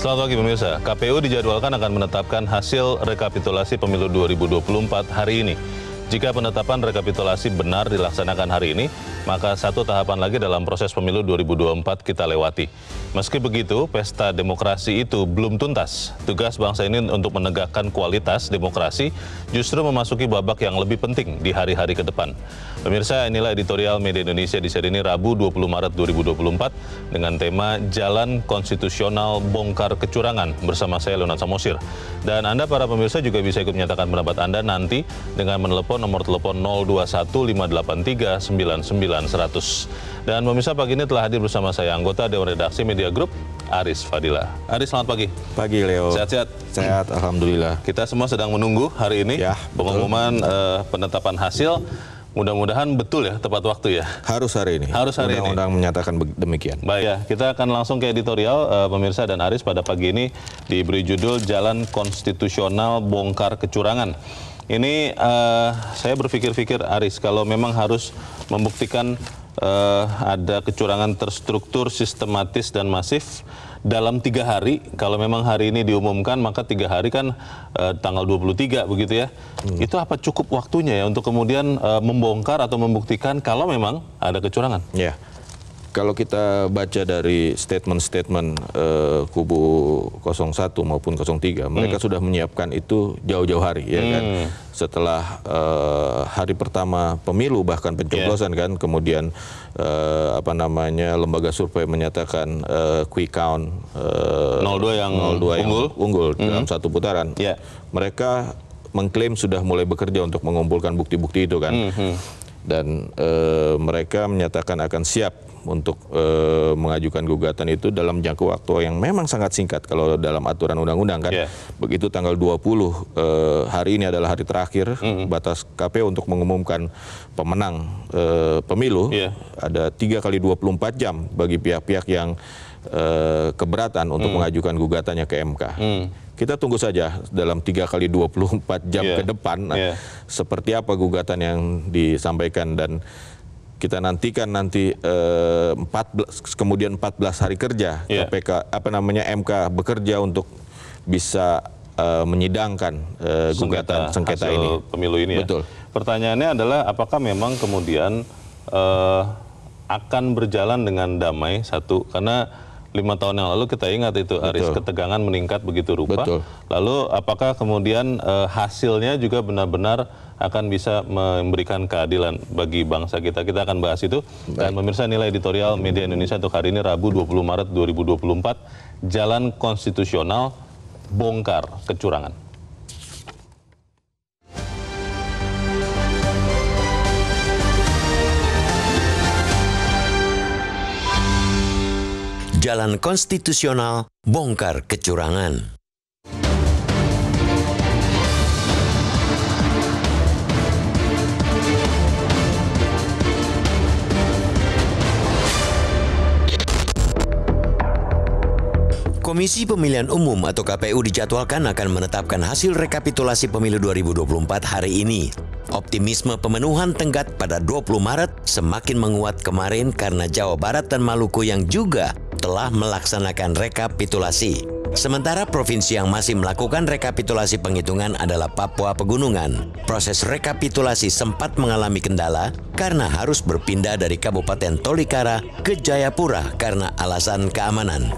Selamat pagi pemirsa. KPU dijadwalkan akan menetapkan hasil rekapitulasi pemilu 2024 hari ini. Jika penetapan rekapitulasi benar dilaksanakan hari ini, maka satu tahapan lagi dalam proses pemilu 2024 kita lewati. Meski begitu, pesta demokrasi itu belum tuntas. Tugas bangsa ini untuk menegakkan kualitas demokrasi justru memasuki babak yang lebih penting di hari-hari ke depan. Pemirsa, inilah editorial Media Indonesia di seri ini Rabu 20 Maret 2024 dengan tema Jalan Konstitusional Bongkar Kecurangan bersama saya Leonard Samosir. Dan Anda para pemirsa juga bisa ikut menyatakan pendapat Anda nanti dengan menelepon nomor telepon 0215839910. Dan pemirsa pagi ini telah hadir bersama saya anggota Dewan Redaksi Media Group Aris Fadila. Aris selamat pagi. Pagi Leo. Sehat-sehat. Sehat alhamdulillah. Kita semua sedang menunggu hari ini ya, pengumuman uh, penetapan hasil. Mudah-mudahan betul ya tepat waktu ya. Harus hari ini. Harus hari Undang -undang ini. Undang-undang menyatakan demikian. Baik ya, kita akan langsung ke editorial uh, pemirsa dan Aris pada pagi ini diberi judul Jalan Konstitusional Bongkar Kecurangan ini uh, saya berpikir-pikir Aris kalau memang harus membuktikan uh, ada kecurangan terstruktur, sistematis dan masif dalam tiga hari. Kalau memang hari ini diumumkan, maka tiga hari kan uh, tanggal 23 begitu ya. Hmm. Itu apa cukup waktunya ya untuk kemudian uh, membongkar atau membuktikan kalau memang ada kecurangan? Ya. Yeah kalau kita baca dari statement-statement uh, kubu 01 maupun 03, hmm. mereka sudah menyiapkan itu jauh-jauh hari, ya kan? hmm. kan? Setelah uh, hari pertama pemilu bahkan pencoblosan yeah. kan, kemudian uh, apa namanya lembaga survei menyatakan uh, quick count uh, 02 yang 02 yang unggul, unggul hmm. dalam satu putaran. Yeah. Mereka mengklaim sudah mulai bekerja untuk mengumpulkan bukti-bukti itu kan. Hmm. hmm dan e, mereka menyatakan akan siap untuk e, mengajukan gugatan itu dalam jangka waktu yang memang sangat singkat kalau dalam aturan undang-undang kan. Yeah. Begitu tanggal 20 e, eh, hari ini adalah hari terakhir mm -hmm. batas KPU untuk mengumumkan pemenang e, pemilu. Yeah. Ada tiga kali 24 jam bagi pihak-pihak yang e, keberatan untuk mm. mengajukan gugatannya ke MK. Mm kita tunggu saja dalam 3 kali 24 jam yeah. ke depan nah, iya. seperti apa gugatan yang disampaikan dan kita nantikan nanti eh, 14 kemudian 14 hari kerja yeah. KPK apa namanya MK bekerja untuk bisa eh, menyidangkan eh, gugatan sengketa, sengketa ini pemilu ini ya. Betul. Ya? Pertanyaannya adalah apakah memang kemudian eh, akan berjalan dengan damai satu karena lima tahun yang lalu kita ingat itu Aris ketegangan meningkat begitu rupa. Betul. Lalu apakah kemudian e, hasilnya juga benar-benar akan bisa memberikan keadilan bagi bangsa kita. Kita akan bahas itu. Baik. Dan pemirsa nilai editorial Media Indonesia untuk hari ini Rabu 20 Maret 2024 Jalan Konstitusional Bongkar Kecurangan. Jalan Konstitusional Bongkar Kecurangan Komisi Pemilihan Umum atau KPU dijadwalkan akan menetapkan hasil rekapitulasi pemilu 2024 hari ini. Optimisme pemenuhan tenggat pada 20 Maret semakin menguat kemarin karena Jawa Barat dan Maluku yang juga telah melaksanakan rekapitulasi. Sementara provinsi yang masih melakukan rekapitulasi penghitungan adalah Papua Pegunungan. Proses rekapitulasi sempat mengalami kendala karena harus berpindah dari Kabupaten Tolikara ke Jayapura karena alasan keamanan.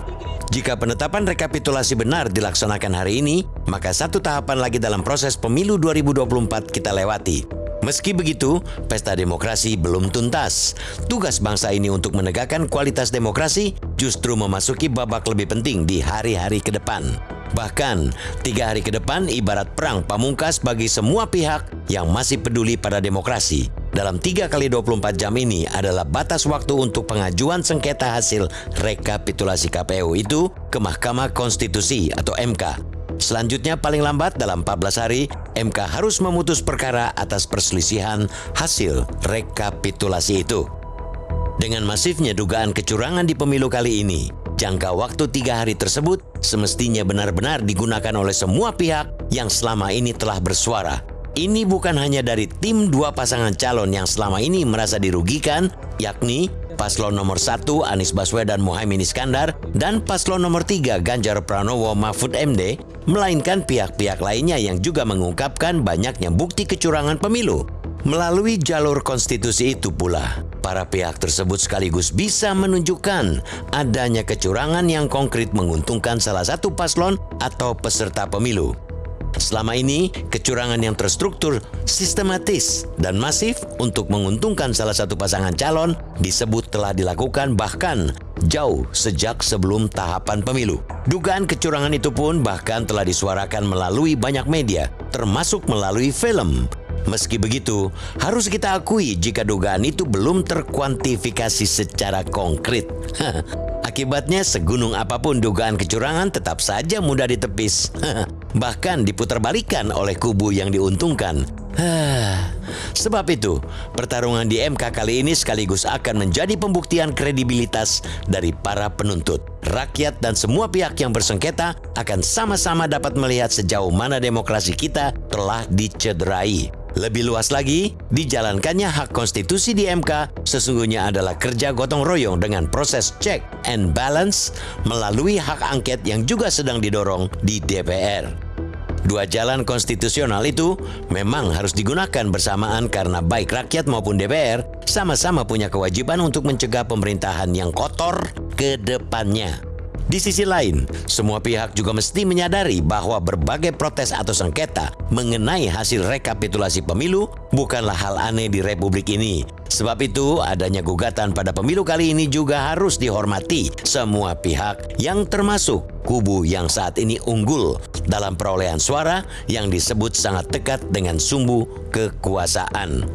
Jika penetapan rekapitulasi benar dilaksanakan hari ini, maka satu tahapan lagi dalam proses pemilu 2024 kita lewati. Meski begitu, pesta demokrasi belum tuntas. Tugas bangsa ini untuk menegakkan kualitas demokrasi justru memasuki babak lebih penting di hari-hari ke depan. Bahkan, tiga hari ke depan ibarat perang pamungkas bagi semua pihak yang masih peduli pada demokrasi dalam 3 kali 24 jam ini adalah batas waktu untuk pengajuan sengketa hasil rekapitulasi KPU itu ke Mahkamah Konstitusi atau MK. Selanjutnya paling lambat dalam 14 hari, MK harus memutus perkara atas perselisihan hasil rekapitulasi itu. Dengan masifnya dugaan kecurangan di pemilu kali ini, jangka waktu tiga hari tersebut semestinya benar-benar digunakan oleh semua pihak yang selama ini telah bersuara ini bukan hanya dari tim dua pasangan calon yang selama ini merasa dirugikan, yakni paslon nomor satu Anies Baswedan Muhaimin Iskandar dan paslon nomor tiga Ganjar Pranowo Mahfud MD, melainkan pihak-pihak lainnya yang juga mengungkapkan banyaknya bukti kecurangan pemilu. Melalui jalur konstitusi itu pula, para pihak tersebut sekaligus bisa menunjukkan adanya kecurangan yang konkret menguntungkan salah satu paslon atau peserta pemilu. Selama ini, kecurangan yang terstruktur, sistematis, dan masif untuk menguntungkan salah satu pasangan calon disebut telah dilakukan bahkan jauh sejak sebelum tahapan pemilu. Dugaan kecurangan itu pun bahkan telah disuarakan melalui banyak media, termasuk melalui film. Meski begitu, harus kita akui jika dugaan itu belum terkuantifikasi secara konkret. Akibatnya, segunung apapun dugaan kecurangan tetap saja mudah ditepis. bahkan diputarbalikan oleh kubu yang diuntungkan. Sebab itu, pertarungan di MK kali ini sekaligus akan menjadi pembuktian kredibilitas dari para penuntut. Rakyat dan semua pihak yang bersengketa akan sama-sama dapat melihat sejauh mana demokrasi kita telah dicederai. Lebih luas lagi, dijalankannya hak konstitusi di MK sesungguhnya adalah kerja gotong royong dengan proses check and balance melalui hak angket yang juga sedang didorong di DPR. Dua jalan konstitusional itu memang harus digunakan bersamaan karena baik rakyat maupun DPR sama-sama punya kewajiban untuk mencegah pemerintahan yang kotor ke depannya. Di sisi lain, semua pihak juga mesti menyadari bahwa berbagai protes atau sengketa mengenai hasil rekapitulasi pemilu bukanlah hal aneh di republik ini. Sebab itu, adanya gugatan pada pemilu kali ini juga harus dihormati semua pihak yang termasuk kubu yang saat ini unggul dalam perolehan suara yang disebut sangat dekat dengan sumbu kekuasaan.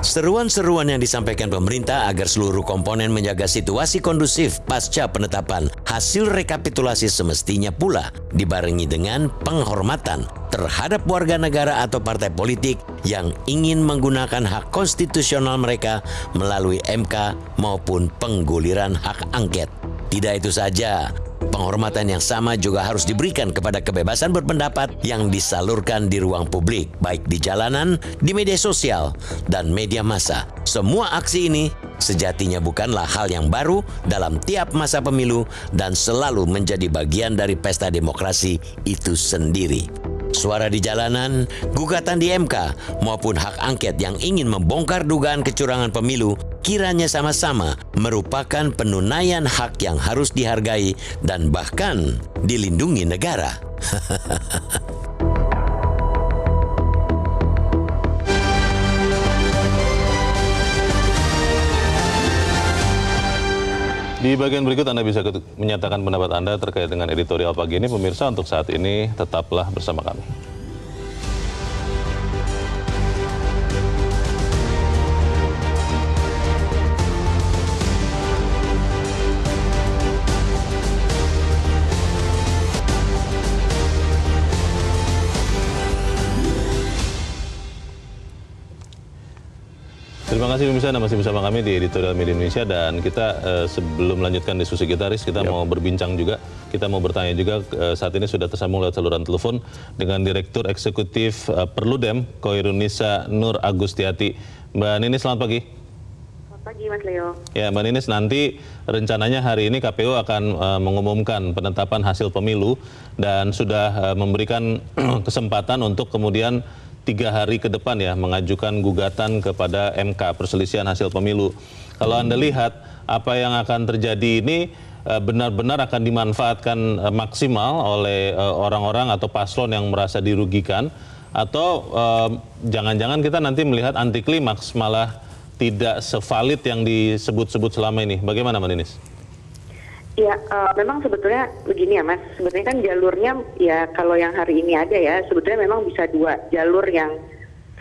Seruan-seruan yang disampaikan pemerintah agar seluruh komponen menjaga situasi kondusif pasca penetapan Hasil rekapitulasi semestinya pula dibarengi dengan penghormatan terhadap warga negara atau partai politik yang ingin menggunakan hak konstitusional mereka melalui MK maupun pengguliran hak angket. Tidak itu saja, penghormatan yang sama juga harus diberikan kepada kebebasan berpendapat yang disalurkan di ruang publik, baik di jalanan, di media sosial, dan media massa. Semua aksi ini sejatinya bukanlah hal yang baru dalam tiap masa pemilu dan selalu menjadi bagian dari pesta demokrasi itu sendiri. Suara di jalanan, gugatan di MK, maupun hak angket yang ingin membongkar dugaan kecurangan pemilu kiranya sama-sama merupakan penunaian hak yang harus dihargai dan bahkan dilindungi negara. Di bagian berikut Anda bisa menyatakan pendapat Anda terkait dengan editorial pagi ini. Pemirsa untuk saat ini tetaplah bersama kami. pemirsa Anda masih bersama kami di Editorial Media Indonesia dan kita eh, sebelum melanjutkan diskusi gitaris kita yep. mau berbincang juga, kita mau bertanya juga eh, saat ini sudah tersambung lewat saluran telepon dengan Direktur Eksekutif eh, Perludem Koirunisa Nur Agustiati. Mbak Nini, selamat pagi. Selamat pagi, Mas Leo. Ya, Mbak Nini nanti rencananya hari ini KPU akan uh, mengumumkan penetapan hasil pemilu dan sudah uh, memberikan kesempatan untuk kemudian tiga hari ke depan ya mengajukan gugatan kepada MK perselisihan hasil pemilu. Kalau Anda lihat apa yang akan terjadi ini eh, benar-benar akan dimanfaatkan eh, maksimal oleh eh, orang-orang atau paslon yang merasa dirugikan atau jangan-jangan kita nanti melihat anti klimaks malah tidak sevalid yang disebut-sebut selama ini. Bagaimana Mbak Ninis? Ya, uh, memang sebetulnya begini ya Mas. Sebetulnya kan jalurnya ya kalau yang hari ini ada ya, sebetulnya memang bisa dua jalur yang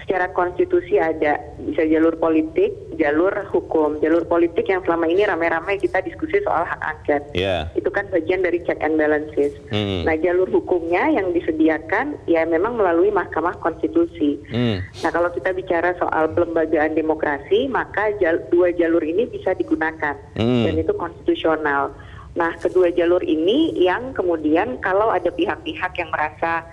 secara konstitusi ada bisa jalur politik, jalur hukum. Jalur politik yang selama ini ramai-ramai kita diskusi soal hak angket. Yeah. Itu kan bagian dari check and balances. Mm. Nah, jalur hukumnya yang disediakan ya memang melalui Mahkamah Konstitusi. Mm. Nah, kalau kita bicara soal pelembagaan demokrasi, maka jal dua jalur ini bisa digunakan mm. dan itu konstitusional. Nah, kedua jalur ini yang kemudian kalau ada pihak-pihak yang merasa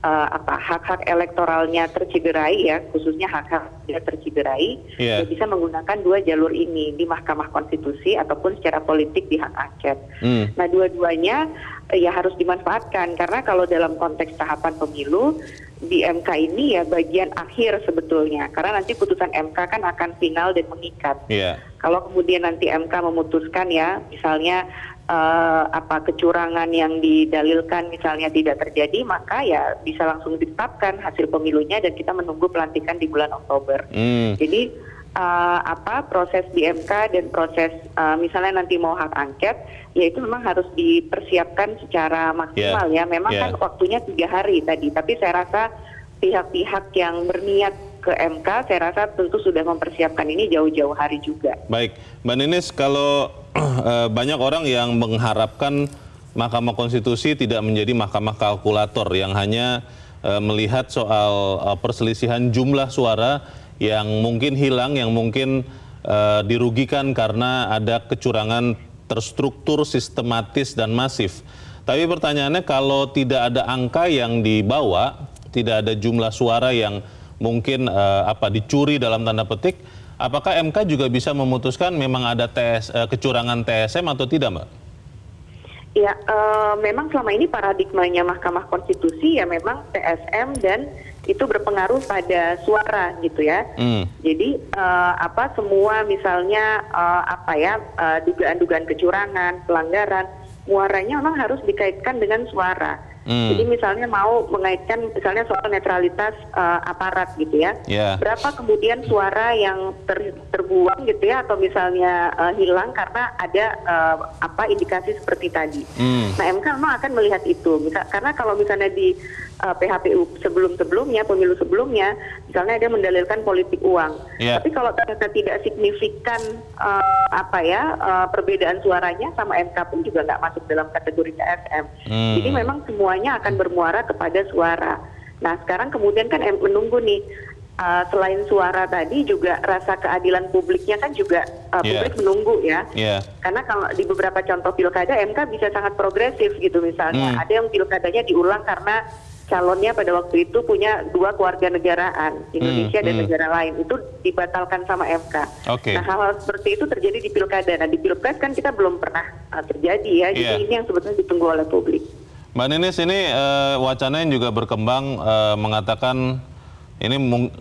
uh, apa hak-hak elektoralnya terciderai ya, khususnya hak-hak terciderai, yeah. bisa menggunakan dua jalur ini di Mahkamah Konstitusi ataupun secara politik di hak angket. Mm. Nah, dua-duanya eh, ya harus dimanfaatkan karena kalau dalam konteks tahapan pemilu di MK ini ya bagian akhir sebetulnya karena nanti putusan MK kan akan final dan mengikat. Yeah. Kalau kemudian nanti MK memutuskan ya misalnya uh, apa kecurangan yang didalilkan misalnya tidak terjadi maka ya bisa langsung ditetapkan hasil pemilunya dan kita menunggu pelantikan di bulan Oktober. Mm. Jadi uh, apa proses di MK dan proses uh, misalnya nanti mau hak angket ya itu memang harus dipersiapkan secara maksimal yeah. ya memang yeah. kan waktunya tiga hari tadi tapi saya rasa pihak-pihak yang berniat ke MK saya rasa tentu sudah mempersiapkan ini jauh-jauh hari juga baik mbak Ninis, kalau eh, banyak orang yang mengharapkan Mahkamah Konstitusi tidak menjadi mahkamah kalkulator yang hanya melihat soal perselisihan jumlah suara yang mungkin hilang, yang mungkin uh, dirugikan karena ada kecurangan terstruktur, sistematis, dan masif. Tapi pertanyaannya kalau tidak ada angka yang dibawa, tidak ada jumlah suara yang mungkin uh, apa dicuri dalam tanda petik, apakah MK juga bisa memutuskan memang ada TS, uh, eh, kecurangan TSM atau tidak, Mbak? Ya, uh, memang selama ini paradigmanya Mahkamah Konstitusi ya memang TSM dan itu berpengaruh pada suara gitu ya. Mm. Jadi uh, apa semua misalnya uh, apa ya dugaan eh, dugaan-dugaan kecurangan, pelanggaran, muaranya memang harus dikaitkan dengan suara. Mm. Jadi misalnya mau mengaitkan misalnya soal netralitas uh, aparat gitu ya. Yeah. Berapa kemudian suara yang ter, terbuang gitu ya atau misalnya uh, hilang karena ada uh, apa indikasi seperti tadi. Mm. Nah MK memang akan melihat itu. Misal, karena kalau misalnya di uh, eh, PHPU sebelum-sebelumnya, pemilu sebelumnya, misalnya dia mendalilkan politik uang. Yeah. Tapi kalau ternyata tidak signifikan uh, apa ya uh, perbedaan suaranya sama MK pun juga nggak masuk dalam kategori KSM. Hmm. Jadi memang semuanya akan bermuara kepada suara. Nah sekarang kemudian kan menunggu nih uh, selain suara tadi juga rasa keadilan publiknya kan juga uh, publik menunggu ya. Yeah. Karena kalau di beberapa contoh pilkada MK bisa sangat progresif gitu misalnya. mm. Ada yang pilkadanya diulang karena calonnya pada waktu itu punya dua keluarga negaraan hmm, Indonesia hmm, dan hmm. negara lain itu dibatalkan sama MK. Okay. Nah hal-hal seperti itu terjadi di pilkada. Nah di pilpres kan kita belum pernah uh, terjadi ya. Yeah. Jadi iya. ini yang sebetulnya ditunggu oleh publik. Mbak Ninis ini uh, wacana yang juga berkembang uh, mengatakan ini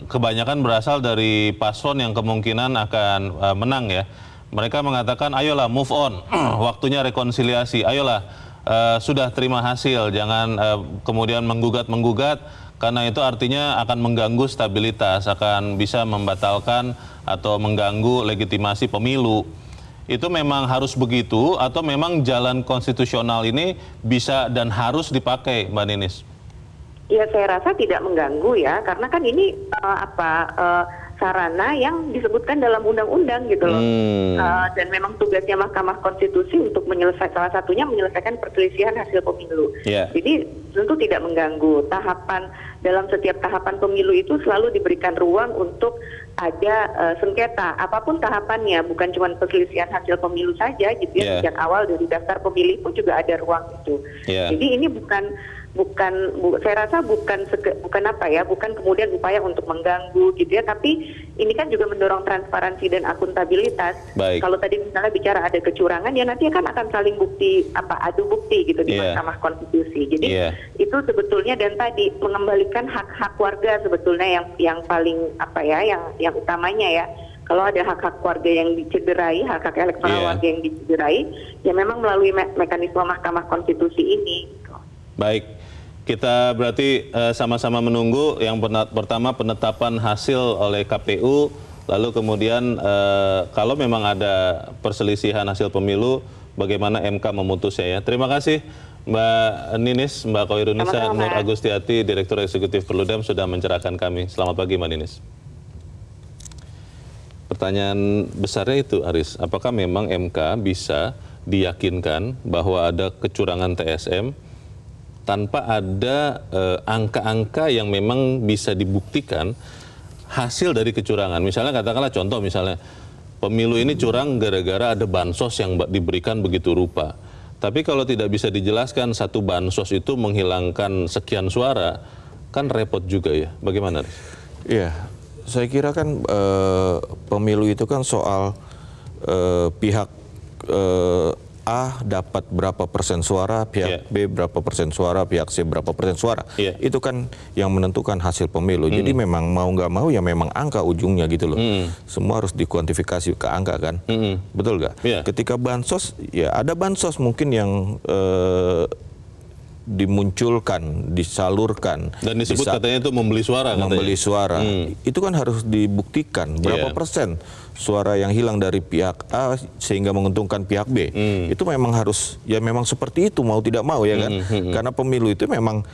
kebanyakan berasal dari paslon yang kemungkinan akan uh, menang ya. Mereka mengatakan ayolah move on, waktunya rekonsiliasi, ayolah Eh, sudah terima hasil, jangan uh, kemudian menggugat-menggugat karena itu artinya akan mengganggu stabilitas, akan bisa membatalkan atau mengganggu legitimasi pemilu. Itu memang harus begitu atau memang jalan konstitusional ini bisa dan harus dipakai, Mbak Ninis? Ya saya rasa tidak mengganggu ya, karena kan ini uh, apa uh, sarana yang disebutkan dalam undang-undang gitu loh. Hmm. Uh, dan memang tugasnya Mahkamah Konstitusi untuk menyelesaikan salah satunya menyelesaikan perselisihan hasil pemilu. Yeah. Jadi tentu tidak mengganggu tahapan dalam setiap tahapan pemilu itu selalu diberikan ruang untuk ada uh, sengketa apapun tahapannya bukan cuma perselisihan hasil pemilu saja gitu ya yeah. sejak awal dari daftar pemilih pun juga ada ruang itu. Yeah. Jadi ini bukan bukan bu, saya rasa bukan bukan apa ya bukan kemudian upaya untuk mengganggu gitu ya tapi ini kan juga mendorong transparansi dan akuntabilitas Baik. kalau tadi misalnya bicara ada kecurangan ya nanti kan akan saling bukti apa adu bukti gitu di yeah. Mahkamah Konstitusi jadi yeah. itu sebetulnya dan tadi mengembalikan hak-hak warga sebetulnya yang yang paling apa ya yang yang utamanya ya kalau ada hak-hak warga yang dicederai, hak-hak elektoral yeah. warga yang dicederai, ya memang melalui me mekanisme Mahkamah Konstitusi ini. Gitu. Baik, kita berarti eh, sama-sama uh, menunggu yang pertama penetapan hasil oleh KPU, lalu kemudian uh, kalau memang ada perselisihan hasil pemilu, bagaimana MK memutusnya ya. Terima kasih Mbak Ninis, Mbak Koirunisa, Nur Agustiati, Direktur Eksekutif Perludem sudah mencerahkan kami. Selamat pagi Mbak Ninis. Pertanyaan besarnya itu Aris, apakah memang MK bisa diyakinkan bahwa ada kecurangan TSM tanpa ada eh, angka-angka yang memang bisa dibuktikan hasil dari kecurangan. Misalnya katakanlah contoh misalnya pemilu ini curang gara-gara ada bansos yang diberikan begitu rupa. Tapi kalau tidak bisa dijelaskan satu bansos itu menghilangkan sekian suara, kan repot juga ya. Bagaimana? Iya, saya kira kan e, pemilu itu kan soal e, pihak e, A dapat berapa persen suara, pihak yeah. B berapa persen suara, pihak C berapa persen suara. Yeah. Itu kan yang menentukan hasil pemilu. Mm. Jadi memang mau nggak mau ya memang angka ujungnya gitu loh. Mm. Semua harus dikuantifikasi ke angka kan, -hmm. betul nggak? Yeah. Ketika bansos, ya ada bansos mungkin yang eh, dimunculkan, disalurkan. Dan disebut disa katanya itu membeli suara. Membeli katanya. suara. Hmm. Itu kan harus dibuktikan berapa yeah. persen suara yang hilang dari pihak A sehingga menguntungkan pihak B. Hmm. Itu memang harus ya memang seperti itu mau tidak mau ya kan. Hmm. hmm, hmm. Karena pemilu itu memang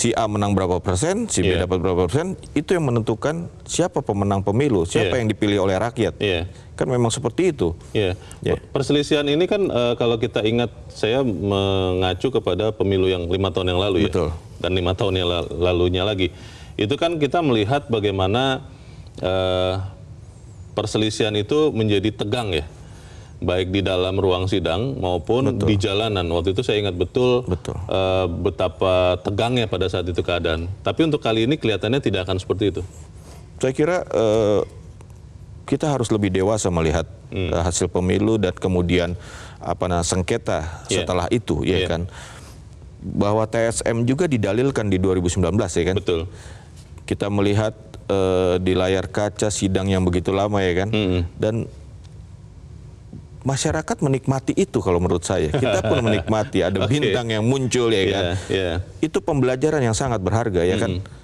si A menang berapa persen, si B yeah. dapat berapa persen, itu yang menentukan siapa pemenang pemilu, siapa yeah. yang dipilih oleh rakyat. Yeah. Kan memang seperti itu. Yeah. Yeah. Perselisihan ini kan uh, kalau kita ingat, saya mengacu kepada pemilu yang lima tahun yang lalu ya. Betul. ya, dan lima tahun yang lalunya lagi. Itu kan kita melihat bagaimana uh, perselisihan itu menjadi tegang ya baik di dalam ruang sidang maupun betul. di jalanan. Waktu itu saya ingat betul, betul. Uh, betapa tegangnya pada saat itu keadaan. Tapi untuk kali ini kelihatannya tidak akan seperti itu. Saya kira uh, kita harus lebih dewasa melihat hmm. uh, hasil pemilu dan kemudian apa nah, sengketa yeah. setelah itu, ya yeah. kan. Bahwa TSM juga didalilkan di 2019, ya kan. Betul. Kita melihat uh, di layar kaca sidang yang begitu lama, ya kan. Hmm. Dan masyarakat menikmati itu kalau menurut saya. Kita pun menikmati ada okay. bintang yang muncul ya kan. Yeah. Iya. Itu pembelajaran yang sangat berharga ya mm. kan. Hmm.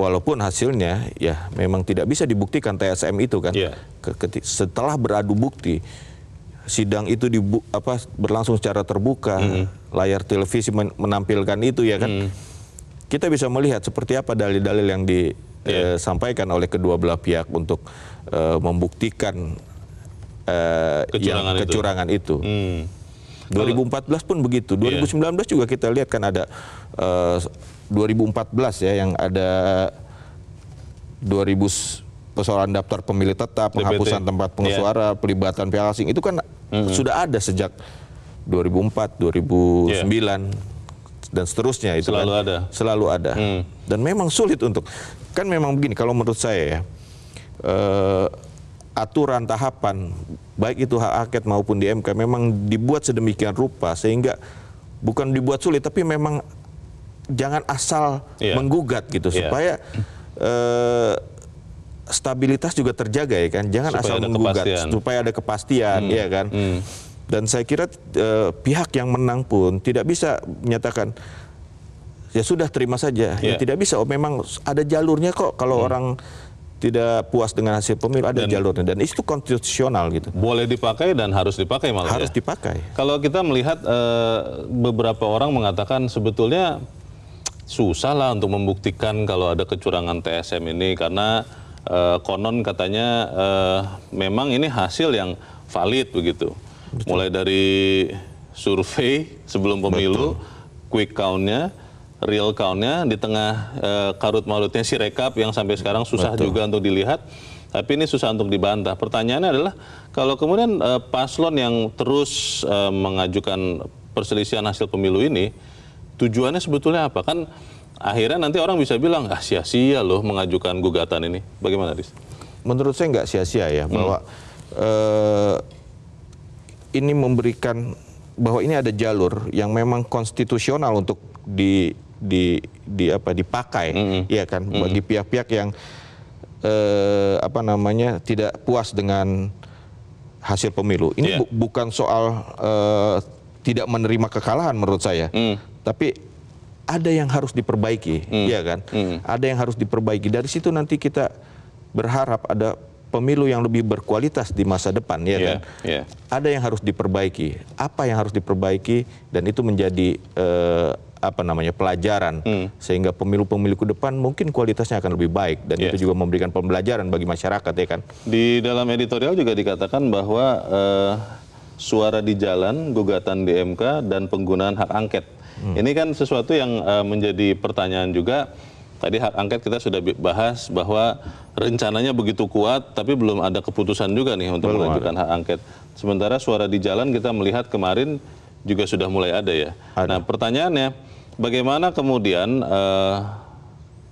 Walaupun hasilnya ya memang tidak bisa dibuktikan TSM itu kan. Yeah. Iya. Setelah beradu bukti sidang itu di apa berlangsung secara terbuka, mm. layar televisi men menampilkan itu ya kan. Mm. Kita bisa melihat seperti apa dalil-dalil yang disampaikan iya. yeah. eh, oleh kedua belah pihak untuk eh, membuktikan kecurangan eh, yang kecurangan itu. itu. Hmm. 2014 pun begitu. 2019 iya. yeah. juga kita lihat kan ada uh, eh, 2014 ya yang ada 2000 persoalan daftar pemilih tetap, penghapusan DPT. tempat pengesuara, yeah. pelibatan pihak asing itu kan mm -hmm. sudah ada sejak 2004, 2009 yeah. dan seterusnya itu selalu kan, ada. Selalu ada. Mm. Dan memang sulit untuk kan memang begini kalau menurut saya ya. Uh, aturan tahapan baik itu hak angket maupun di MK memang dibuat sedemikian rupa sehingga bukan dibuat sulit tapi memang jangan asal yeah. menggugat gitu yeah. supaya eh, stabilitas juga terjaga ya kan jangan supaya asal menggugat kepastian. supaya ada kepastian hmm. ya kan hmm. dan saya kira eh, pihak yang menang pun tidak bisa menyatakan ya sudah terima saja yeah. ya iya. tidak bisa oh memang ada jalurnya kok kalau hmm. orang tidak puas dengan hasil pemilu ada dan, jalurnya dan itu konstitusional gitu. Boleh dipakai dan harus dipakai malah. Harus ya? dipakai. Kalau kita melihat e, beberapa orang mengatakan sebetulnya susah lah untuk membuktikan kalau ada kecurangan TSM ini karena e, konon katanya e, memang ini hasil yang valid begitu. Betul. Mulai dari survei sebelum pemilu, Betul. quick count-nya real countnya di tengah e, karut marutnya si rekap yang sampai sekarang susah Betul. juga untuk dilihat tapi ini susah untuk dibantah. Pertanyaannya adalah kalau kemudian e, paslon yang terus e, mengajukan perselisihan hasil pemilu ini tujuannya sebetulnya apa? Kan akhirnya nanti orang bisa bilang ah sia-sia loh mengajukan gugatan ini. Bagaimana, Riz? Menurut saya nggak sia-sia ya hmm. bahwa ini memberikan bahwa ini ada jalur yang memang konstitusional untuk di di di apa dipakai mm -hmm. ya kan mm -hmm. bagi pihak-pihak yang eh, apa namanya tidak puas dengan hasil pemilu ini yeah. bu bukan soal eh, tidak menerima kekalahan menurut saya mm. tapi ada yang harus diperbaiki mm. ya kan mm. ada yang harus diperbaiki dari situ nanti kita berharap ada pemilu yang lebih berkualitas di masa depan ya yeah, kan. Yeah. Ada yang harus diperbaiki. Apa yang harus diperbaiki dan itu menjadi eh, apa namanya pelajaran hmm. sehingga pemilu-pemilu ke depan mungkin kualitasnya akan lebih baik dan yeah. itu juga memberikan pembelajaran bagi masyarakat ya kan. Di dalam editorial juga dikatakan bahwa uh, suara di jalan, gugatan di MK dan penggunaan hak angket. Hmm. Ini kan sesuatu yang uh, menjadi pertanyaan juga. Tadi hak angket kita sudah bahas bahwa rencananya begitu kuat, tapi belum ada keputusan juga nih untuk belum mengajukan ada. hak angket. Sementara suara di jalan kita melihat kemarin juga sudah mulai ada ya. Ada. Nah pertanyaannya, bagaimana kemudian uh,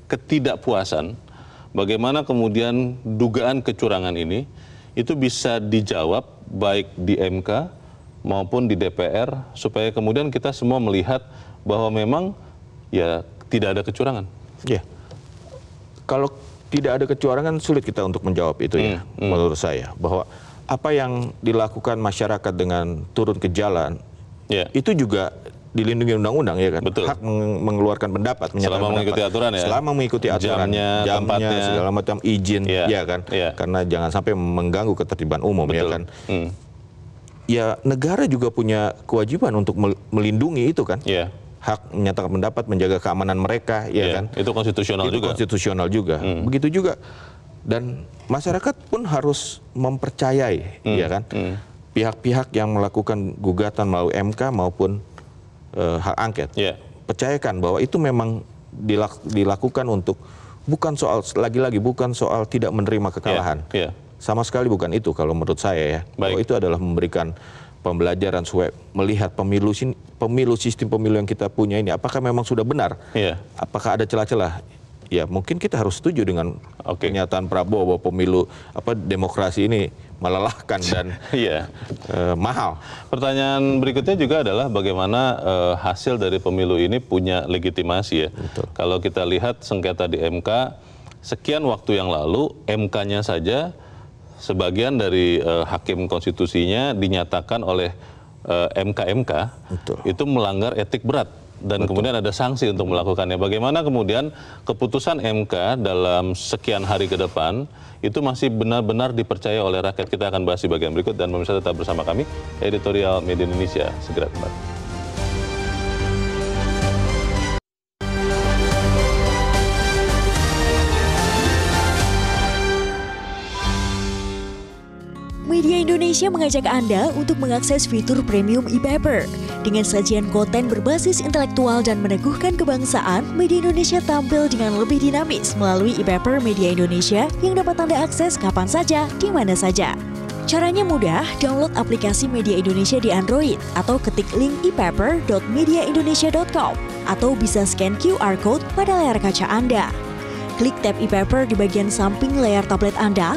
ketidakpuasan, bagaimana kemudian dugaan kecurangan ini itu bisa dijawab baik di MK maupun di DPR supaya kemudian kita semua melihat bahwa memang ya tidak ada kecurangan. Ya, kalau tidak ada kecurangan sulit kita untuk menjawab itu ya, hmm, hmm, menurut saya bahwa apa yang dilakukan masyarakat dengan turun ke jalan yeah. itu juga dilindungi undang-undang ya kan Betul. hak mengeluarkan pendapat selama pendapat. mengikuti aturan ya selama mengikuti aturan jamnya, jamnya tempatnya. segala macam izin ya, ya kan ya. karena jangan sampai mengganggu ketertiban umum ya Betul. ya kan hmm. ya negara juga punya kewajiban untuk melindungi itu kan ya. hak menyatakan pendapat menjaga keamanan mereka ya, ya. kan itu konstitusional itu juga konstitusional juga hmm. begitu juga dan masyarakat pun harus mempercayai hmm. ya kan hmm pihak-pihak yang melakukan gugatan melalui MK maupun uh, hak angket yeah. percayakan bahwa itu memang dilak dilakukan untuk bukan soal lagi-lagi bukan soal tidak menerima kekalahan yeah. Yeah. sama sekali bukan itu kalau menurut saya ya Baik. bahwa itu adalah memberikan pembelajaran sesuai melihat pemilu pemilu sistem pemilu yang kita punya ini apakah memang sudah benar yeah. apakah ada celah-celah ya mungkin kita harus setuju dengan okay. pernyataan Prabowo bahwa pemilu apa demokrasi ini melelahkan dan yeah. Iya. uh, mahal. Pertanyaan berikutnya juga adalah bagaimana uh, hasil dari pemilu ini punya legitimasi ya. Betul. Kalau kita lihat sengketa di MK sekian waktu yang lalu MK-nya saja sebagian dari uh, hakim konstitusinya dinyatakan oleh eh, MK-MK itu melanggar etik berat dan Betul. kemudian ada sanksi untuk melakukannya. Bagaimana kemudian keputusan MK dalam sekian hari ke depan itu masih benar-benar dipercaya oleh rakyat. Kita akan bahas di bagian berikut dan pemirsa tetap bersama kami editorial Media Indonesia segera kembali. Media Indonesia mengajak Anda untuk mengakses fitur premium e-paper dengan sajian konten berbasis intelektual dan meneguhkan kebangsaan, media Indonesia tampil dengan lebih dinamis melalui e-paper Media Indonesia yang dapat Anda akses kapan saja, di mana saja. Caranya mudah, download aplikasi Media Indonesia di Android atau ketik link epaper.mediaindonesia.com atau bisa scan QR code pada layar kaca Anda. Klik tab ePaper di bagian samping layar tablet Anda,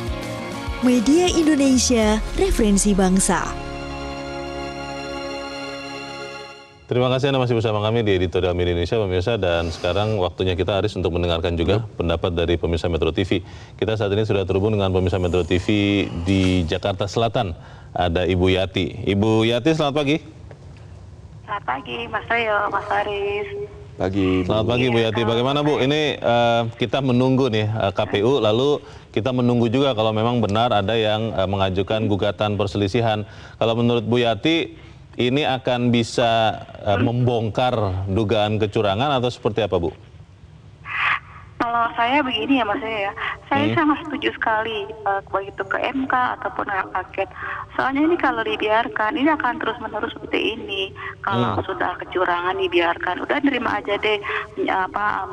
Media Indonesia, referensi bangsa. Terima kasih Anda masih bersama kami di Editorial Media Indonesia, pemirsa. Dan sekarang waktunya kita, Aris, untuk mendengarkan juga hmm. pendapat dari pemirsa Metro TV. Kita saat ini sudah terhubung dengan pemirsa Metro TV di Jakarta Selatan. Ada Ibu Yati. Ibu Yati, selamat pagi. Selamat pagi, Mas Reo, Mas Aris pagi. Selamat pagi Bu Yati. Bagaimana Bu? Ini uh, kita menunggu nih uh, eh, KPU lalu kita menunggu juga kalau memang benar ada yang uh, mengajukan gugatan perselisihan. Kalau menurut Bu Yati ini akan bisa uh, membongkar dugaan kecurangan atau seperti apa Bu? Kalau saya begini ya Mas ya, saya hmm. sangat setuju sekali uh, eh, baik itu ke MK ataupun hak angket. Soalnya ini kalau dibiarkan, ini akan terus menerus seperti ini. Kalau hmm. sudah kecurangan dibiarkan, udah nerima aja deh eh, apa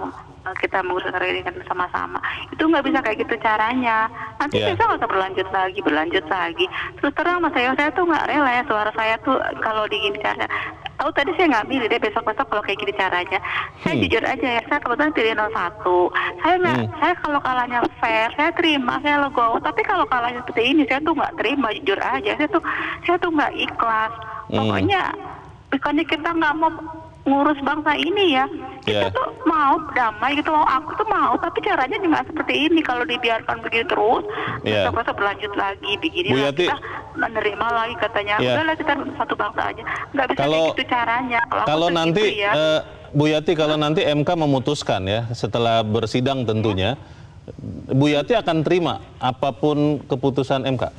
eh, kita mengurus pendidikan sama-sama itu nggak bisa kayak gitu caranya nanti yeah. bisa nggak berlanjut lagi berlanjut lagi terus terang mas saya saya tuh nggak rela ya suara saya tuh kalau diinginkan tahu tadi saya nggak milih deh besok-besok kalau kayak gini caranya. Saya hmm. jujur aja ya, saya kebetulan pilih satu Saya nggak, hmm. saya kalau kalahnya fair, saya terima, saya legowo. Tapi kalau kalahnya seperti ini, saya tuh nggak terima, jujur aja. Saya tuh, saya tuh nggak ikhlas. Hmm. Pokoknya, bukannya kita nggak mau ngurus bangsa ini ya kita yeah. tuh mau damai gitu mau aku tuh mau tapi caranya juga seperti ini kalau dibiarkan begitu terus yeah. besok berlanjut lagi begini Bu Yati, kita menerima lagi katanya ya. udahlah kita satu bangsa aja nggak bisa kalau, kayak gitu caranya kalau, kalau nanti gitu ya. uh, Bu Yati kalau nanti MK memutuskan ya setelah bersidang tentunya Bu Yati akan terima apapun keputusan MK. Uh,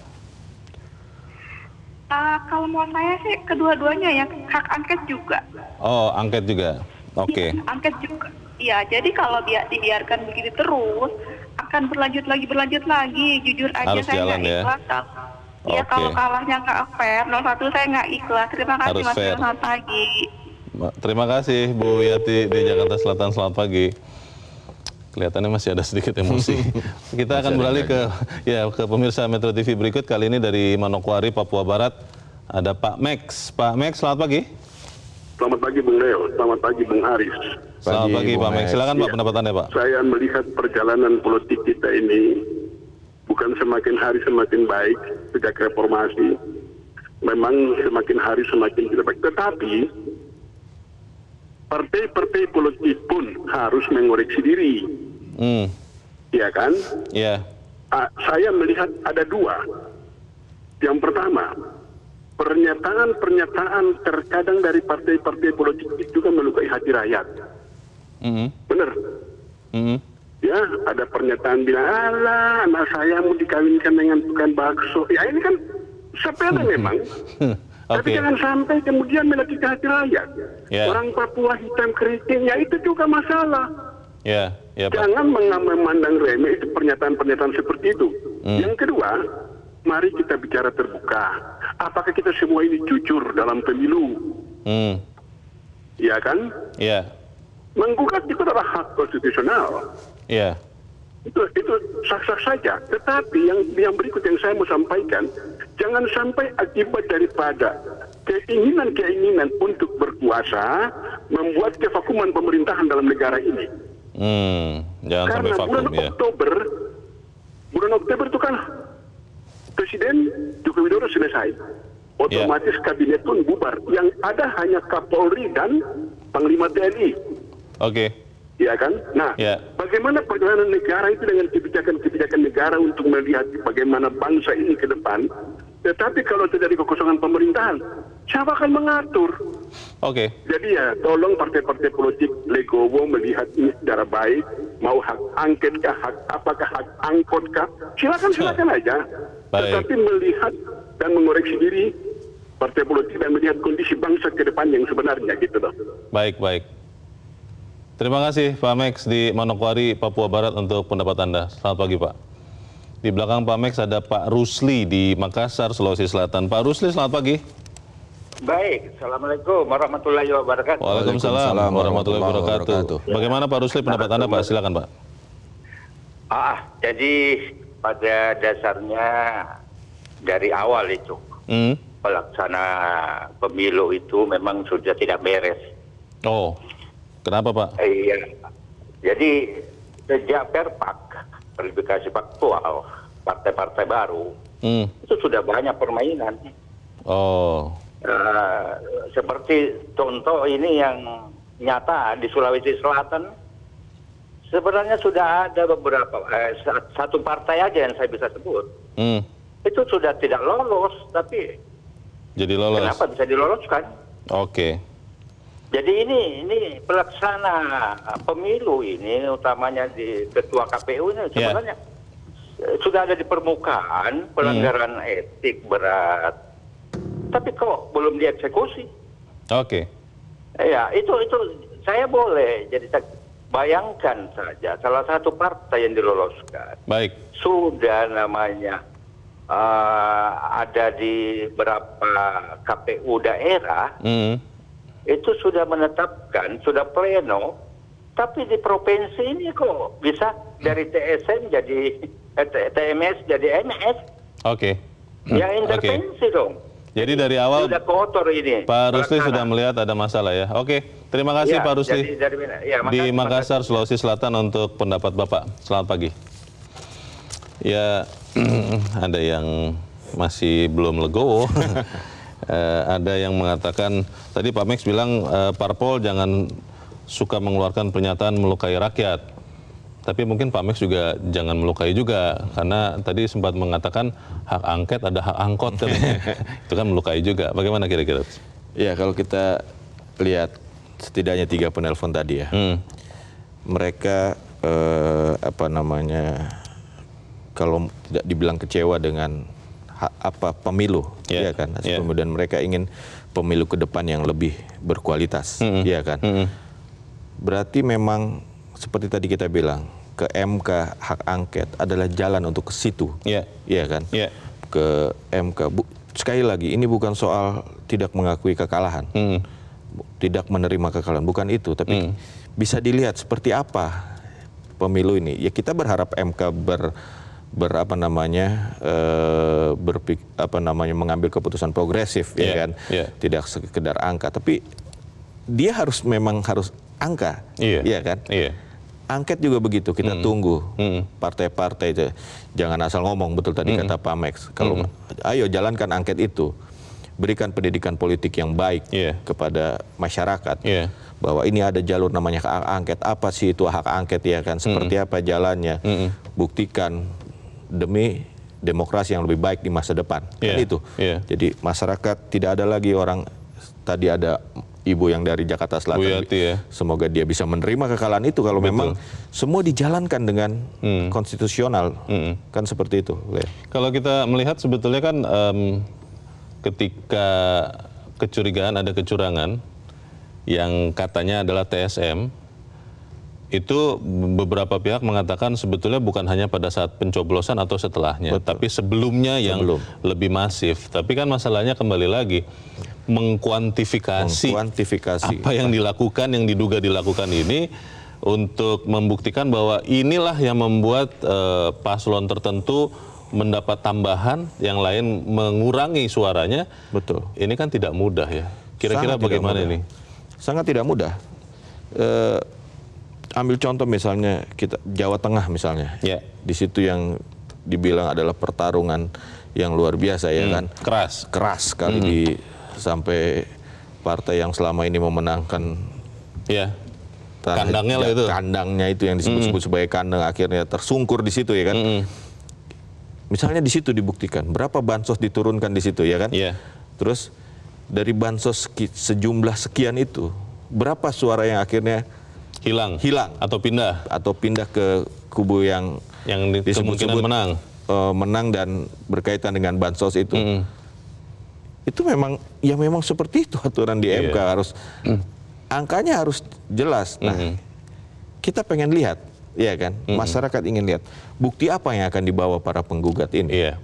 eh, kalau mau saya sih kedua-duanya ya hak angket juga. Oh, angket juga. Oke. Okay. Iya, angket juga. Iya, jadi kalau dia dibiarkan begini terus akan berlanjut lagi berlanjut lagi. Jujur aja Harus saya jalan, ya. Iya okay. kalau kalahnya nggak fair 01 saya nggak ikhlas. Terima kasih Harus Mas fair. selamat pagi. Terima kasih Bu Yati di Jakarta Selatan selamat pagi. Kelihatannya masih ada sedikit emosi. Kita akan beralih ke ya ke pemirsa Metro TV berikut kali ini dari Manokwari Papua Barat ada Pak Max. Pak Max selamat pagi. Selamat pagi Bung Leo, selamat pagi Bung Haris. Selamat pagi, pagi Pak Max. Silakan ya, Pak iya. pendapatannya Pak. Saya melihat perjalanan politik kita ini bukan semakin hari semakin baik, sejak reformasi memang semakin hari semakin tidak baik. Tetapi partai-partai politik pun harus mengoreksi diri. Hmm. Iya kan? Iya. Yeah. Saya melihat ada dua. Yang pertama, pernyataan-pernyataan terkadang dari partai-partai politik juga melukai hati rakyat. Mm -hmm. Benar. Mm -hmm ya ada pernyataan bilang Allah anak saya mau dikawinkan dengan bukan bakso ya ini kan sepele hmm. memang okay. tapi jangan sampai kemudian menyakiti hati rakyat yeah. orang Papua hitam keriting ya itu juga masalah yeah. Yeah, jangan memandang remeh itu pernyataan-pernyataan seperti itu mm. yang kedua mari kita bicara terbuka apakah kita semua ini jujur dalam pemilu mm. ya kan yeah. menggugat itu adalah hak konstitusional Iya. Yeah. Itu itu sah-sah saja. Tetapi yang yang berikut yang saya mau sampaikan, jangan sampai akibat daripada keinginan-keinginan untuk berkuasa membuat kevakuman pemerintahan dalam negara ini. Hmm, jangan Karena sampai vakum, bulan ya. Oktober, bulan Oktober itu kan Presiden Joko Widodo selesai. Ya. Otomatis yeah. kabinet pun bubar. Yang ada hanya Kapolri dan Panglima TNI. Oke. Okay ya kan? Nah, yeah. bagaimana perjalanan negara itu dengan kebijakan-kebijakan negara untuk melihat bagaimana bangsa ini ke depan? Tetapi kalau terjadi kekosongan pemerintahan, siapa akan mengatur? Oke. Okay. Jadi ya, tolong partai-partai politik legowo melihat ini secara baik, mau hak angket kah, hak apakah hak angkot kah, silakan silakan aja. Baik. Tetapi melihat dan mengoreksi diri partai politik dan melihat kondisi bangsa ke depan yang sebenarnya gitu loh. Baik, baik. Terima kasih Pak Max di Manokwari, Papua Barat untuk pendapat Anda. Selamat pagi Pak. Di belakang Pak Max ada Pak Rusli di Makassar, Sulawesi Selatan. Pak Rusli, selamat pagi. Baik, Assalamualaikum warahmatullahi wabarakatuh. Waalaikumsalam, Waalaikumsalam warahmatullahi wabarakatuh. Bagaimana Pak Rusli pendapat Anda Pak? Silakan Pak. Ah, ah, jadi pada dasarnya dari awal itu hmm. pelaksana pemilu itu memang sudah tidak beres. Oh. Kenapa Pak? Iya. Jadi sejak Perpak verifikasi faktual partai-partai baru hmm. itu sudah banyak permainan. Oh. Eh, seperti contoh ini yang nyata di Sulawesi Selatan sebenarnya sudah ada beberapa eh, satu partai aja yang saya bisa sebut hmm. itu sudah tidak lolos tapi jadi lolos kenapa bisa diloloskan? Oke. Okay jadi ini ini pelaksana pemilu ini utamanya di ketua KPU ini ya. sebenarnya yeah. sudah ada di permukaan hmm. pelanggaran hmm. etik berat. Tapi kok belum dieksekusi? Oke. Okay. Ya, itu itu saya boleh jadi bayangkan saja salah satu partai yang diloloskan. Baik. Sudah namanya uh, ada di berapa KPU daerah. Hmm itu sudah menetapkan, sudah pleno, tapi di provinsi ini kok bisa hmm. dari TSM jadi eh, TMS jadi MS. Oke. Okay. Ya hmm, intervensi okay. dong. Jadi dari awal sudah kotor ini. Pak Rusli sudah melihat ada masalah ya. Oke, terima kasih ya, Pak Rusli. Jadi, dari, ya, makasih, di Makassar, makasih. Sulawesi Selatan untuk pendapat Bapak. Selamat pagi. Ya, ada yang masih belum legowo. eh, ada yang mengatakan tadi Pak Max bilang eh, parpol jangan suka mengeluarkan pernyataan melukai rakyat. Tapi mungkin Pak Max juga jangan melukai juga karena tadi sempat mengatakan hak angket ada hak angkot kan. Itu kan melukai juga. Bagaimana kira-kira? Ya, kalau kita lihat setidaknya tiga penelpon tadi ya. Hmm. Mereka eh, apa namanya kalau tidak dibilang kecewa dengan apa pemilu, yeah. ya iya kan? Yeah. Kemudian mereka ingin pemilu ke depan yang lebih berkualitas, mm -hmm. ya kan? Mm -hmm. Berarti memang seperti tadi kita bilang ke MK hak angket adalah jalan untuk ke situ, yeah. ya iya kan? Yeah. Ke MK. Bu, sekali lagi ini bukan soal tidak mengakui kekalahan, mm. tidak menerima kekalahan, bukan itu, tapi mm. bisa dilihat seperti apa pemilu ini. Ya kita berharap MK ber berapa namanya uh, berpik apa namanya mengambil keputusan progresif yeah, ya iya, kan yeah. tidak sekedar angka tapi dia harus memang harus angka yeah. ya iya kan yeah. angket juga begitu kita mm tunggu hmm. partai-partai mm jangan asal ngomong betul tadi mm kata hmm. Pak Max kalau mm ayo jalankan angket itu berikan pendidikan politik yang baik yeah. kepada masyarakat yeah bahwa ini ada jalur namanya hak angket apa sih itu hak angket ya kan hmm. seperti mm apa jalannya mm -mm. buktikan demi demokrasi yang lebih baik di masa depan. Yeah. Kan iya, itu. Yeah. Jadi masyarakat tidak ada lagi orang tadi ada ibu yang dari Jakarta Selatan. Buyati, ya. Semoga dia bisa menerima kekalahan itu kalau Betul. memang semua dijalankan dengan hmm. konstitusional. Hmm. Kan seperti itu. Kalau kita melihat sebetulnya kan um, ketika kecurigaan ada kecurangan yang katanya adalah TSM itu beberapa pihak mengatakan sebetulnya bukan hanya pada saat pencoblosan atau setelahnya, Betul. tapi sebelumnya yang Sebelum. lebih masif. Tapi kan masalahnya kembali lagi mengkuantifikasi, mengkuantifikasi apa yang dilakukan, yang diduga dilakukan ini untuk membuktikan bahwa inilah yang membuat uh, paslon tertentu mendapat tambahan, yang lain mengurangi suaranya. Betul. Ini kan tidak mudah ya. Kira-kira bagaimana ini? Sangat tidak mudah. Uh, ambil contoh misalnya kita Jawa Tengah misalnya. Ya. Di situ yang dibilang adalah pertarungan yang luar biasa ya hmm, kan. Keras. Keras kali hmm. di sampai partai yang selama ini memenangkan ya, kandangnya lah ya, itu. Kandangnya itu yang disebut-sebut hmm. sebagai kandang akhirnya tersungkur di situ ya kan. Hmm. Misalnya di situ dibuktikan berapa bansos diturunkan di situ ya kan. Ya. Terus dari bansos sejumlah sekian itu berapa suara yang akhirnya hilang hilang atau pindah atau pindah ke kubu yang yang disebut menang uh, menang dan berkaitan dengan bansos itu mm -hmm. itu memang ya memang seperti itu aturan di yeah. MK iya. harus mm. angkanya harus jelas nah mm -hmm. kita pengen lihat ya kan mm -hmm. masyarakat ingin lihat bukti apa yang akan dibawa para penggugat ini yeah.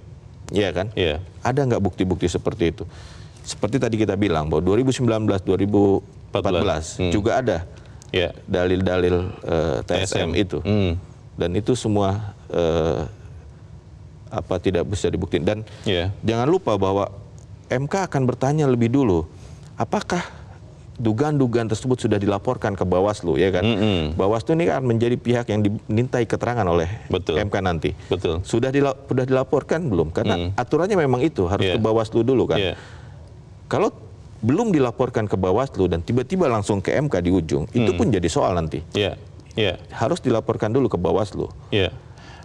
ya iya kan yeah. ada nggak bukti-bukti seperti itu seperti tadi kita bilang bahwa 2019 2014 hmm. juga ada Ya, dalil-dalil uh, eh, TSM, TSM itu. mm. Dan itu semua uh, apa tidak bisa dibuktikan. Dan yeah. jangan lupa bahwa MK akan bertanya lebih dulu, apakah dugaan-dugaan tersebut sudah dilaporkan ke Bawaslu ya kan? Mm -hmm. Bawaslu ini akan menjadi pihak yang dimintai keterangan oleh Betul. MK nanti. Betul. Sudah dila sudah dilaporkan belum? Karena mm. aturannya memang itu harus yeah. ke Bawaslu dulu kan. Yeah. Kalau belum dilaporkan ke Bawaslu dan tiba-tiba langsung ke MK di ujung, hmm. itu pun jadi soal nanti. Iya. Yeah. Harus dilaporkan dulu ke Bawaslu. Iya.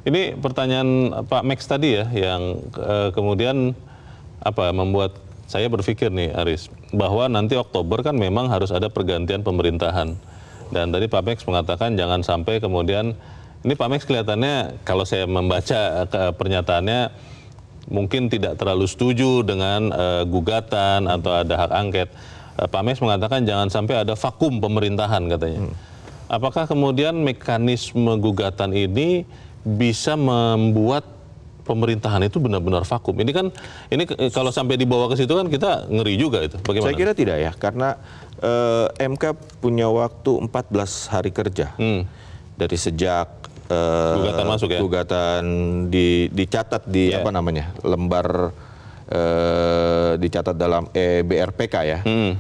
Ini pertanyaan eh, Pak Max tadi ya yang uh, kemudian apa membuat saya berpikir nih Aris bahwa nanti Oktober kan memang harus ada pergantian pemerintahan. Dan tadi Pak Max mengatakan jangan sampai kemudian ini Pak Max kelihatannya kalau saya membaca eh, pernyataannya mungkin tidak terlalu setuju dengan uh, gugatan atau ada hak angket. Uh, Pak Mes mengatakan jangan sampai ada vakum pemerintahan katanya. Hmm. Apakah kemudian mekanisme gugatan ini bisa membuat pemerintahan itu benar-benar vakum? Ini kan ini eh, kalau sampai dibawa ke situ kan kita ngeri juga itu. Bagaimana? Saya kira tidak ya, karena uh, MK punya waktu 14 hari kerja. Hmm. Dari sejak uh, gugatan masuk ya gugatan di dicatat di yeah. apa namanya lembar uh, dicatat dalam EBRPK ya hmm.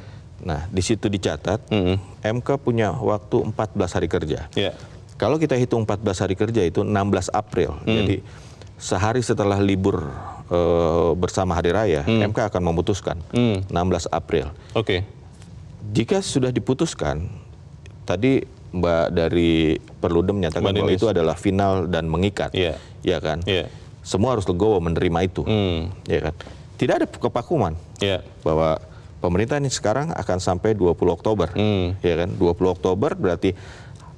nah di situ dicatat hmm. MK punya waktu 14 hari kerja yeah. kalau kita hitung 14 hari kerja itu 16 April hmm. jadi sehari setelah libur uh, bersama hari raya, hmm. MK akan memutuskan hmm. 16 April. Oke. Okay. Jika sudah diputuskan, tadi Mbak dari Perludem menyatakan bahwa itu adalah final dan mengikat, yeah. ya iya kan? Yeah. Semua harus legowo menerima itu, mm. kan? Tidak ada kepakuman yeah. bahwa pemerintah ini sekarang akan sampai 20 Oktober, mm. ya kan? 20 Oktober berarti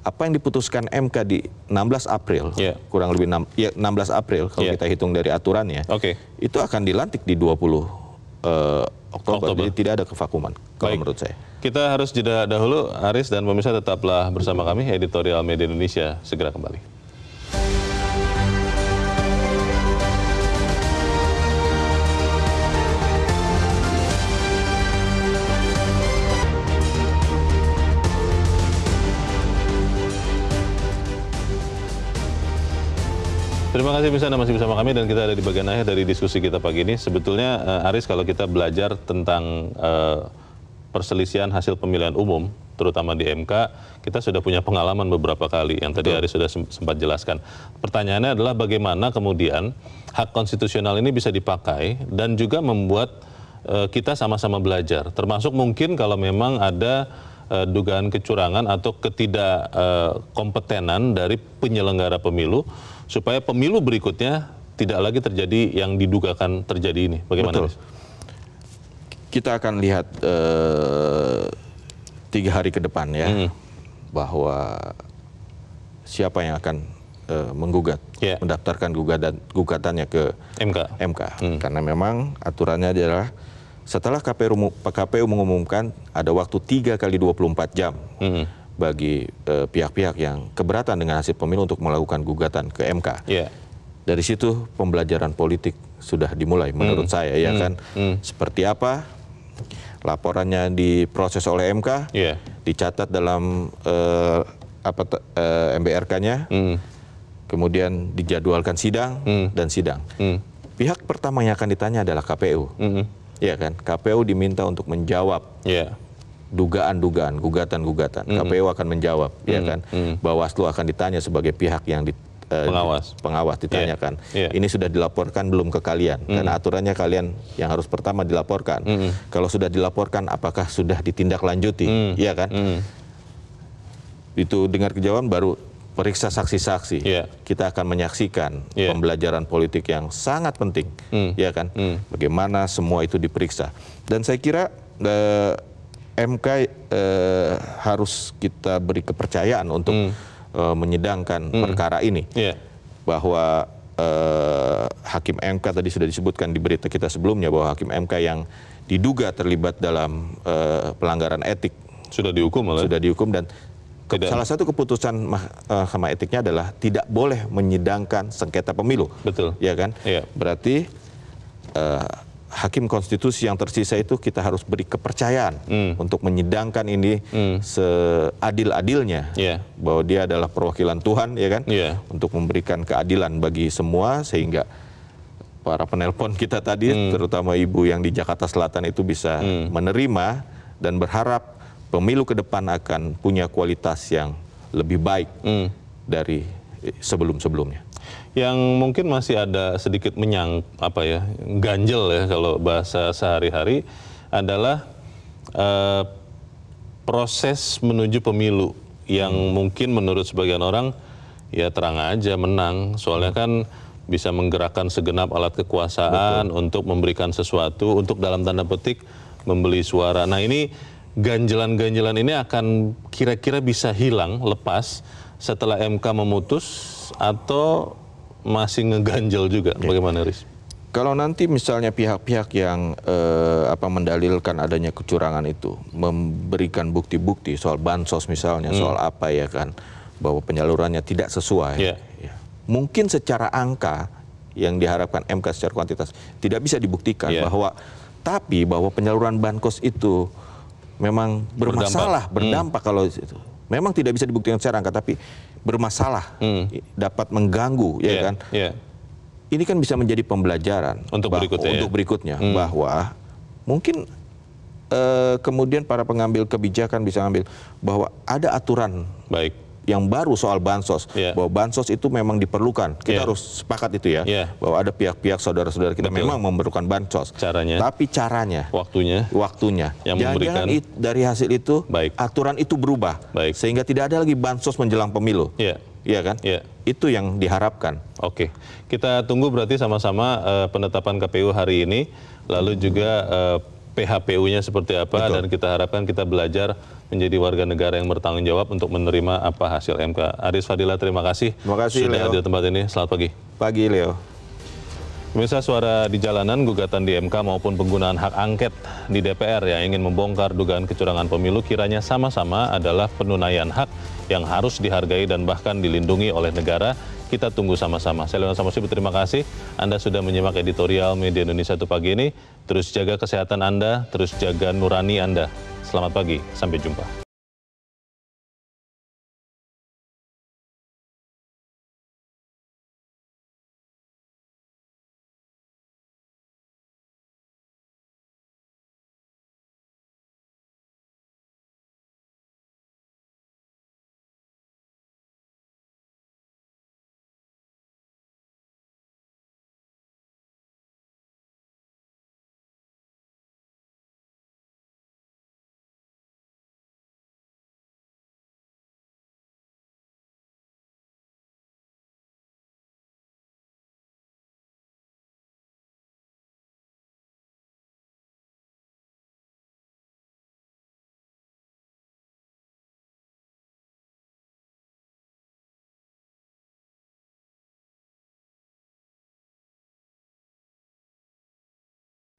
apa yang diputuskan MK di 16 April, yeah. kurang lebih 6, ya 16 April kalau yeah. kita hitung dari aturannya, okay. itu akan dilantik di 20 uh, eh, Oktober. Oktober. Jadi tidak ada kevakuman kalau Baik. menurut saya. Kita harus jeda dahulu, Aris dan pemirsa tetaplah bersama kami, Editorial Media Indonesia, segera kembali. Terima kasih bisa Anda masih bersama kami dan kita ada di bagian akhir dari diskusi kita pagi ini. Sebetulnya eh, Aris kalau kita belajar tentang uh, perselisihan hasil pemilihan umum, terutama di MK, kita sudah punya pengalaman beberapa kali yang tadi Ari sudah sempat jelaskan. Pertanyaannya adalah bagaimana kemudian hak konstitusional ini bisa dipakai dan juga membuat uh, kita sama-sama belajar, termasuk mungkin kalau memang ada uh, dugaan kecurangan atau ketidakkompetenan eh, uh, dari penyelenggara pemilu supaya pemilu berikutnya tidak lagi terjadi yang didugakan terjadi ini. Bagaimana? Betul kita akan lihat uh, tiga hari ke depan ya hmm. bahwa siapa yang akan uh, menggugat yeah. mendaftarkan gugatan gugatannya ke MK MK hmm. karena memang aturannya adalah setelah KPU, KPU mengumumkan ada waktu 3 kali 24 jam hmm. bagi eh, pihak-pihak uh, yang keberatan dengan hasil pemilu untuk melakukan gugatan ke MK yeah dari situ pembelajaran politik sudah dimulai menurut hmm. saya ya hmm. kan hmm. seperti apa laporannya diproses oleh MK, yeah. dicatat dalam uh, apa uh, eh, MBRK-nya, mm. kemudian dijadwalkan sidang mm. dan sidang. Mm. Pihak pertama yang akan ditanya adalah KPU, mm -hmm. ya kan? KPU diminta untuk menjawab yeah. dugaan-dugaan, gugatan-gugatan. Mm -hmm. KPU akan menjawab, mm -hmm. ya kan? Mm -hmm. Bawaslu akan ditanya sebagai pihak yang di, Eh, pengawas pengawas iya. ditanyakan yeah. Yeah. ini sudah dilaporkan belum ke kalian mm. karena aturannya kalian yang harus pertama dilaporkan mm kalau sudah dilaporkan apakah sudah ditindaklanjuti mm. iya kan mm. itu dengar kejawaban baru periksa saksi-saksi yeah. kita akan menyaksikan yeah. pembelajaran politik yang sangat penting mm. ya kan mm. bagaimana semua itu diperiksa dan saya kira uh, eh, MK eh, harus kita beri kepercayaan untuk hmm uh, menyedangkan hmm. perkara ini yeah. bahwa uh, hakim MK tadi sudah disebutkan di berita kita sebelumnya bahwa hakim MK yang diduga terlibat dalam uh, pelanggaran etik sudah dihukum oleh sudah dihukum dan ke, salah satu keputusan Mahkamah Etiknya adalah tidak boleh menyidangkan sengketa pemilu. Betul. Ya kan? yeah. Berarti uh, hakim konstitusi yang tersisa itu kita harus beri kepercayaan mm. untuk menyidangkan ini mm. seadil-adilnya yeah. bahwa dia adalah perwakilan Tuhan ya kan yeah. untuk memberikan keadilan bagi semua sehingga para penelpon kita tadi mm. terutama ibu yang di Jakarta Selatan itu bisa mm. menerima dan berharap pemilu ke depan akan punya kualitas yang lebih baik mm. dari sebelum-sebelumnya yang mungkin masih ada sedikit menyang apa ya ganjel ya kalau bahasa sehari-hari adalah uh, proses menuju pemilu yang hmm. mungkin menurut sebagian orang ya terang aja menang soalnya kan bisa menggerakkan segenap alat kekuasaan Betul. untuk memberikan sesuatu untuk dalam tanda petik membeli suara. Nah ini ganjelan-ganjelan ini akan kira-kira bisa hilang lepas setelah MK memutus atau masih ngeganjel juga. Okay. Bagaimana, Riz? Kalau nanti misalnya pihak-pihak yang eh, apa mendalilkan adanya kecurangan itu memberikan bukti-bukti soal bansos misalnya hmm. soal apa ya kan bahwa penyalurannya tidak sesuai, yeah. ya. mungkin secara angka yang diharapkan MK secara kuantitas tidak bisa dibuktikan yeah. bahwa tapi bahwa penyaluran bansos itu memang bermasalah berdampak, berdampak hmm. kalau itu memang tidak bisa dibuktikan secara angka tapi bermasalah, hmm. dapat mengganggu, yeah, ya iya, kan? Yeah. Ini kan bisa menjadi pembelajaran untuk bah- berikutnya, untuk ya. berikutnya hmm. bahwa mungkin eh, kemudian para pengambil kebijakan bisa ambil bahwa ada aturan baik yang baru soal bansos yeah. bahwa bansos itu memang diperlukan kita yeah. harus sepakat itu ya yeah. bahwa ada pihak-pihak saudara-saudara kita Betul. memang memerlukan bansos caranya tapi caranya waktunya waktunya yang Jangan memberikan it, dari hasil itu Baik. aturan itu berubah Baik. sehingga tidak ada lagi bansos menjelang pemilu yeah. Iya kan? Iya. Itu yang diharapkan. Oke. Kita tunggu berarti sama-sama uh, penetapan KPU hari ini, lalu juga uh, phpu-nya seperti apa Betul. dan kita harapkan kita belajar menjadi warga negara yang bertanggung jawab untuk menerima apa hasil MK. Aris Fadila terima kasih, terima kasih sudah Leo. hadir tempat ini. Selamat pagi. Pagi Leo. Pemirsa suara di jalanan, gugatan di MK maupun penggunaan hak angket di DPR yang ingin membongkar dugaan kecurangan pemilu kiranya sama-sama adalah penunaian hak yang harus dihargai dan bahkan dilindungi oleh negara. Kita tunggu sama-sama. Saya Leon Samosir, terima kasih. Anda sudah menyimak editorial Media Indonesia itu pagi ini. Terus jaga kesehatan Anda, terus jaga nurani Anda. Selamat pagi, sampai jumpa.